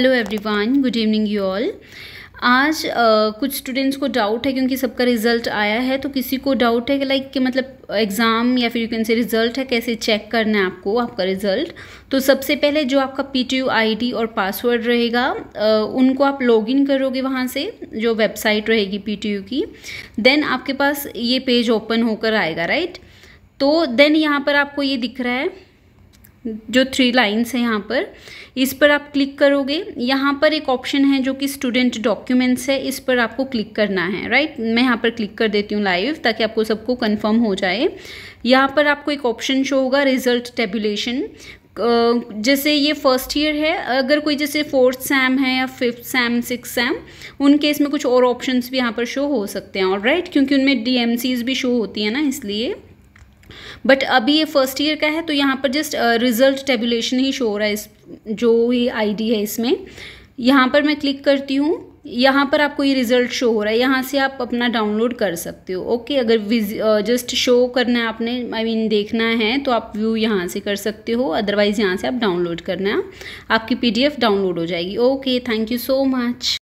hello everyone good evening you all आज uh, कुछ students को डाउट है क्योंकि सबका रिजल्ट आया है तो किसी को डाउट है कि लाइक like, कि मतलब एग्ज़ाम या फिर यू कैन से रिजल्ट है कैसे चेक करना है आपको आपका रिजल्ट तो सबसे पहले जो आपका P T U I D और पासवर्ड रहेगा uh, उनको आप लॉगिन करोगे वहाँ से जो वेबसाइट रहेगी पी टी यू की देन आपके पास ये पेज ओपन होकर आएगा राइट तो देन यहाँ पर आपको ये दिख रहा है जो थ्री लाइंस हैं यहाँ पर इस पर आप क्लिक करोगे यहाँ पर एक ऑप्शन है जो कि स्टूडेंट डॉक्यूमेंट्स है इस पर आपको क्लिक करना है राइट मैं यहाँ पर क्लिक कर देती हूँ लाइव ताकि आपको सबको कंफर्म हो जाए यहाँ पर आपको एक ऑप्शन शो होगा रिजल्ट टेबुलेशन जैसे ये फर्स्ट ईयर है अगर कोई जैसे फोर्थ सैम है या फिफ्थ सैम सिक्स सैम उन केस में कुछ और ऑप्शंस भी यहाँ पर शो हो सकते हैं और राइट क्योंकि उनमें डी भी शो होती है ना इसलिए बट अभी ये फर्स्ट ईयर का है तो यहाँ पर जस्ट रिजल्ट टेबुलेशन ही शो हो रहा है इस जो ये आईडी है इसमें यहाँ पर मैं क्लिक करती हूँ यहाँ पर आपको ये रिजल्ट शो हो रहा है यहाँ से आप अपना डाउनलोड कर सकते हो ओके अगर जस्ट शो करना है आपने आई I मीन mean, देखना है तो आप व्यू यहाँ से कर सकते हो अदरवाइज़ यहाँ से आप डाउनलोड करना है आपकी पीडीएफ डाउनलोड हो जाएगी okay thank you so much